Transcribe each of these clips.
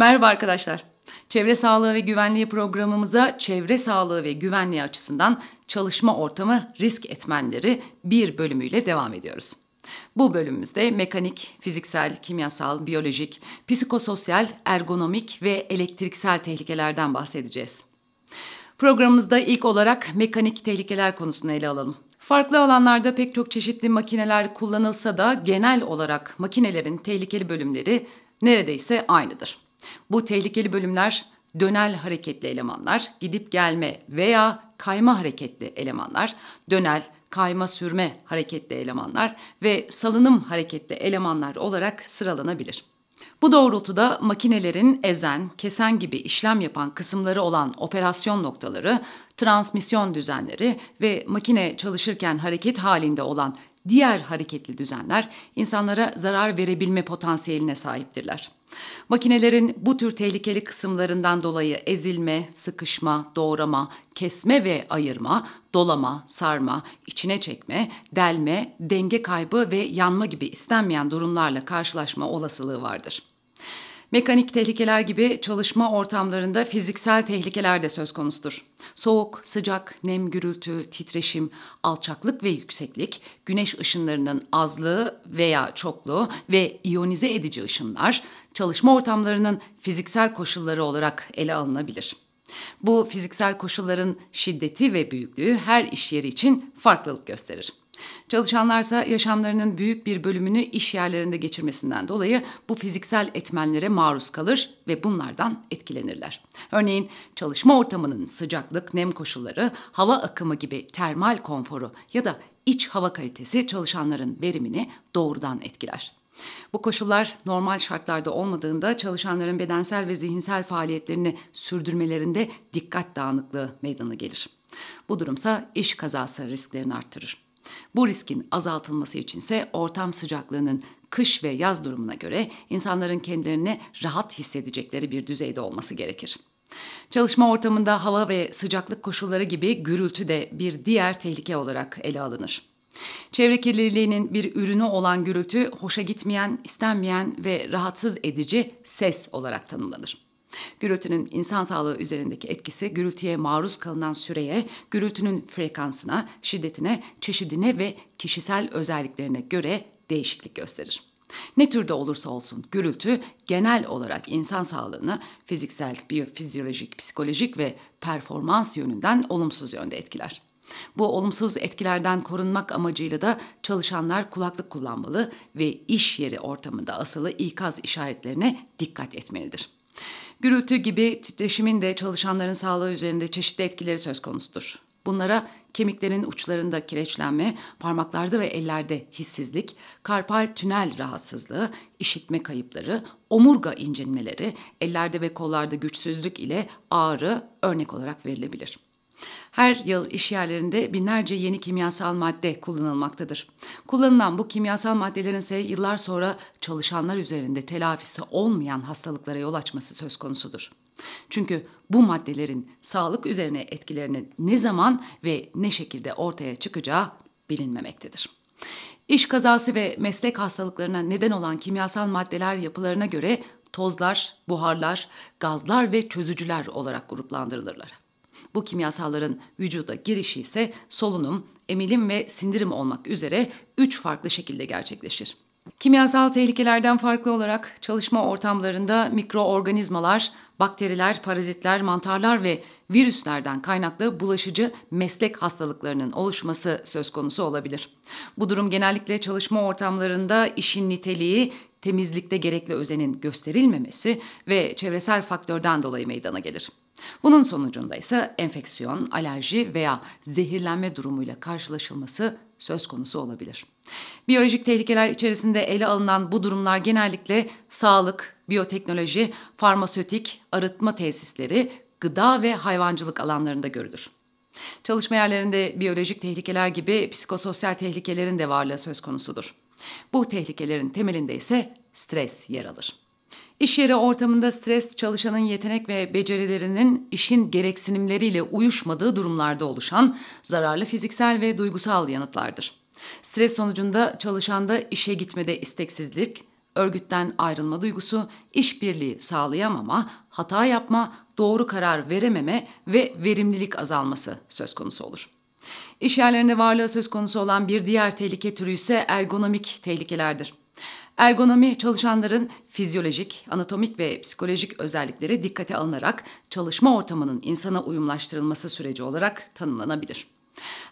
Merhaba arkadaşlar. Çevre Sağlığı ve Güvenliği programımıza çevre sağlığı ve güvenliği açısından çalışma ortamı risk etmenleri bir bölümüyle devam ediyoruz. Bu bölümümüzde mekanik, fiziksel, kimyasal, biyolojik, psikososyal, ergonomik ve elektriksel tehlikelerden bahsedeceğiz. Programımızda ilk olarak mekanik tehlikeler konusunu ele alalım. Farklı alanlarda pek çok çeşitli makineler kullanılsa da genel olarak makinelerin tehlikeli bölümleri neredeyse aynıdır. Bu tehlikeli bölümler dönel hareketli elemanlar, gidip gelme veya kayma hareketli elemanlar, dönel, kayma sürme hareketli elemanlar ve salınım hareketli elemanlar olarak sıralanabilir. Bu doğrultuda makinelerin ezen, kesen gibi işlem yapan kısımları olan operasyon noktaları, transmisyon düzenleri ve makine çalışırken hareket halinde olan diğer hareketli düzenler insanlara zarar verebilme potansiyeline sahiptirler. Makinelerin bu tür tehlikeli kısımlarından dolayı ezilme, sıkışma, doğrama, kesme ve ayırma, dolama, sarma, içine çekme, delme, denge kaybı ve yanma gibi istenmeyen durumlarla karşılaşma olasılığı vardır. Mekanik tehlikeler gibi çalışma ortamlarında fiziksel tehlikeler de söz konusudur. Soğuk, sıcak, nem gürültü, titreşim, alçaklık ve yükseklik, güneş ışınlarının azlığı veya çokluğu ve iyonize edici ışınlar çalışma ortamlarının fiziksel koşulları olarak ele alınabilir. Bu fiziksel koşulların şiddeti ve büyüklüğü her iş yeri için farklılık gösterir. Çalışanlarsa yaşamlarının büyük bir bölümünü iş yerlerinde geçirmesinden dolayı bu fiziksel etmenlere maruz kalır ve bunlardan etkilenirler. Örneğin çalışma ortamının sıcaklık, nem koşulları, hava akımı gibi termal konforu ya da iç hava kalitesi çalışanların verimini doğrudan etkiler. Bu koşullar normal şartlarda olmadığında çalışanların bedensel ve zihinsel faaliyetlerini sürdürmelerinde dikkat dağınıklığı meydana gelir. Bu durumsa iş kazası risklerini arttırır. Bu riskin azaltılması içinse ortam sıcaklığının kış ve yaz durumuna göre insanların kendilerini rahat hissedecekleri bir düzeyde olması gerekir. Çalışma ortamında hava ve sıcaklık koşulları gibi gürültü de bir diğer tehlike olarak ele alınır. Çevre kirliliğinin bir ürünü olan gürültü hoşa gitmeyen, istenmeyen ve rahatsız edici ses olarak tanımlanır. Gürültünün insan sağlığı üzerindeki etkisi gürültüye maruz kalınan süreye, gürültünün frekansına, şiddetine, çeşidine ve kişisel özelliklerine göre değişiklik gösterir. Ne türde olursa olsun gürültü genel olarak insan sağlığını fiziksel, biyofizyolojik, psikolojik ve performans yönünden olumsuz yönde etkiler. Bu olumsuz etkilerden korunmak amacıyla da çalışanlar kulaklık kullanmalı ve iş yeri ortamında asılı ikaz işaretlerine dikkat etmelidir. Gürültü gibi titreşimin de çalışanların sağlığı üzerinde çeşitli etkileri söz konusudur. Bunlara kemiklerin uçlarında kireçlenme, parmaklarda ve ellerde hissizlik, karpal tünel rahatsızlığı, işitme kayıpları, omurga incinmeleri, ellerde ve kollarda güçsüzlük ile ağrı örnek olarak verilebilir. Her yıl iş yerlerinde binlerce yeni kimyasal madde kullanılmaktadır. Kullanılan bu kimyasal maddelerin ise yıllar sonra çalışanlar üzerinde telafisi olmayan hastalıklara yol açması söz konusudur. Çünkü bu maddelerin sağlık üzerine etkilerinin ne zaman ve ne şekilde ortaya çıkacağı bilinmemektedir. İş kazası ve meslek hastalıklarına neden olan kimyasal maddeler yapılarına göre tozlar, buharlar, gazlar ve çözücüler olarak gruplandırılırlar. Bu kimyasalların vücuda girişi ise solunum, emilim ve sindirim olmak üzere üç farklı şekilde gerçekleşir. Kimyasal tehlikelerden farklı olarak çalışma ortamlarında mikroorganizmalar, bakteriler, parazitler, mantarlar ve virüslerden kaynaklı bulaşıcı meslek hastalıklarının oluşması söz konusu olabilir. Bu durum genellikle çalışma ortamlarında işin niteliği, temizlikte gerekli özenin gösterilmemesi ve çevresel faktörden dolayı meydana gelir. Bunun sonucunda ise enfeksiyon, alerji veya zehirlenme durumuyla karşılaşılması söz konusu olabilir. Biyolojik tehlikeler içerisinde ele alınan bu durumlar genellikle sağlık, biyoteknoloji, farmasötik, arıtma tesisleri, gıda ve hayvancılık alanlarında görülür. Çalışma yerlerinde biyolojik tehlikeler gibi psikososyal tehlikelerin de varlığı söz konusudur. Bu tehlikelerin temelinde ise stres yer alır. İş yeri ortamında stres çalışanın yetenek ve becerilerinin işin gereksinimleriyle uyuşmadığı durumlarda oluşan zararlı fiziksel ve duygusal yanıtlardır. Stres sonucunda çalışanda işe gitmede isteksizlik, örgütten ayrılma duygusu, işbirliği sağlayamama, hata yapma, doğru karar verememe ve verimlilik azalması söz konusu olur. İş yerlerinde varlığı söz konusu olan bir diğer tehlike türü ise ergonomik tehlikelerdir. Ergonomi çalışanların fizyolojik, anatomik ve psikolojik özellikleri dikkate alınarak çalışma ortamının insana uyumlaştırılması süreci olarak tanımlanabilir.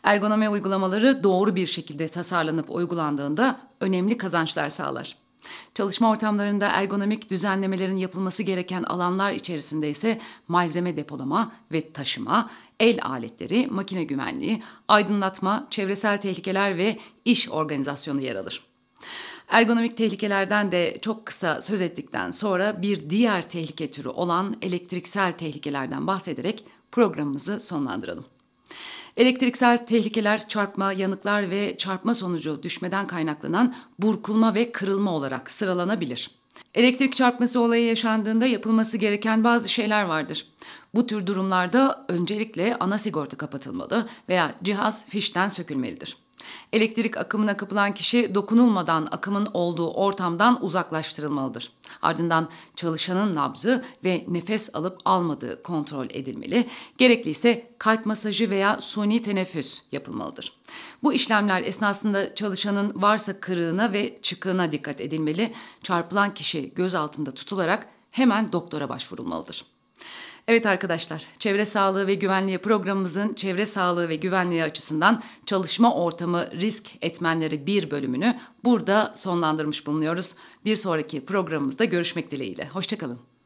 Ergonomi uygulamaları doğru bir şekilde tasarlanıp uygulandığında önemli kazançlar sağlar. Çalışma ortamlarında ergonomik düzenlemelerin yapılması gereken alanlar içerisinde ise malzeme depolama ve taşıma, el aletleri, makine güvenliği, aydınlatma, çevresel tehlikeler ve iş organizasyonu yer alır. Ergonomik tehlikelerden de çok kısa söz ettikten sonra bir diğer tehlike türü olan elektriksel tehlikelerden bahsederek programımızı sonlandıralım. Elektriksel tehlikeler çarpma, yanıklar ve çarpma sonucu düşmeden kaynaklanan burkulma ve kırılma olarak sıralanabilir. Elektrik çarpması olayı yaşandığında yapılması gereken bazı şeyler vardır. Bu tür durumlarda öncelikle ana sigorta kapatılmalı veya cihaz fişten sökülmelidir. Elektrik akımına kapılan kişi dokunulmadan akımın olduğu ortamdan uzaklaştırılmalıdır. Ardından çalışanın nabzı ve nefes alıp almadığı kontrol edilmeli. Gerekli ise kalp masajı veya suni teneffüs yapılmalıdır. Bu işlemler esnasında çalışanın varsa kırığına ve çıkığına dikkat edilmeli. Çarpılan kişi göz altında tutularak hemen doktora başvurulmalıdır. Evet arkadaşlar, Çevre Sağlığı ve Güvenliği programımızın çevre sağlığı ve güvenliği açısından çalışma ortamı risk etmenleri bir bölümünü burada sonlandırmış bulunuyoruz. Bir sonraki programımızda görüşmek dileğiyle. Hoşçakalın.